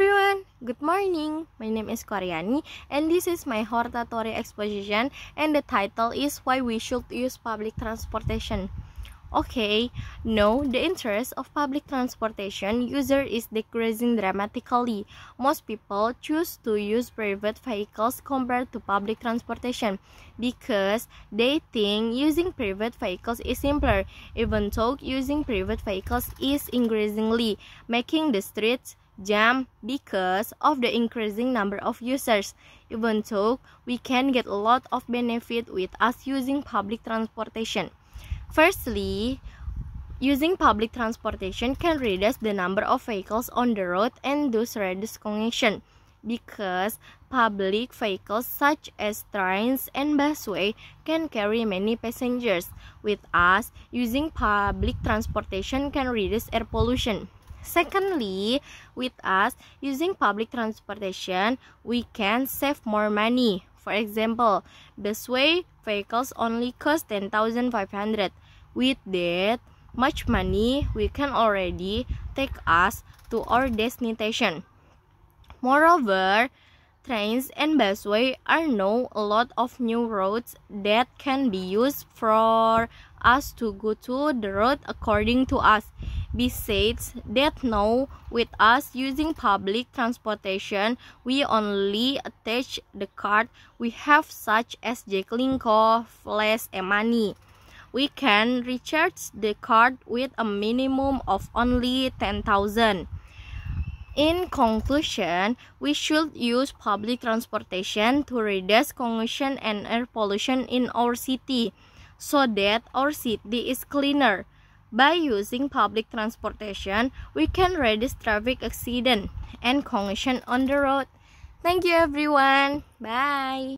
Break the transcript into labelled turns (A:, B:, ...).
A: everyone! Good morning! My name is Koryani and this is my hortatory exposition and the title is Why We Should Use Public Transportation. Okay, now the interest of public transportation user is decreasing dramatically. Most people choose to use private vehicles compared to public transportation because they think using private vehicles is simpler, even though using private vehicles is increasingly making the streets Jam because of the increasing number of users. Even though we can get a lot of benefit with us using public transportation. Firstly, using public transportation can reduce the number of vehicles on the road and thus reduce congestion because public vehicles such as trains and busway can carry many passengers. With us, using public transportation can reduce air pollution. Secondly, with us using public transportation, we can save more money. For example, busway vehicles only cost 10,500. With that much money, we can already take us to our destination. Moreover, trains and busway are now a lot of new roads that can be used for us to go to the road according to us. Besides that now, with us using public transportation, we only attach the card we have such as Jacklinko, Flash, and money. We can recharge the card with a minimum of only 10,000. In conclusion, we should use public transportation to reduce congestion and air pollution in our city so that our city is cleaner. By using public transportation, we can reduce traffic accident and congestion on the road. Thank you everyone. Bye.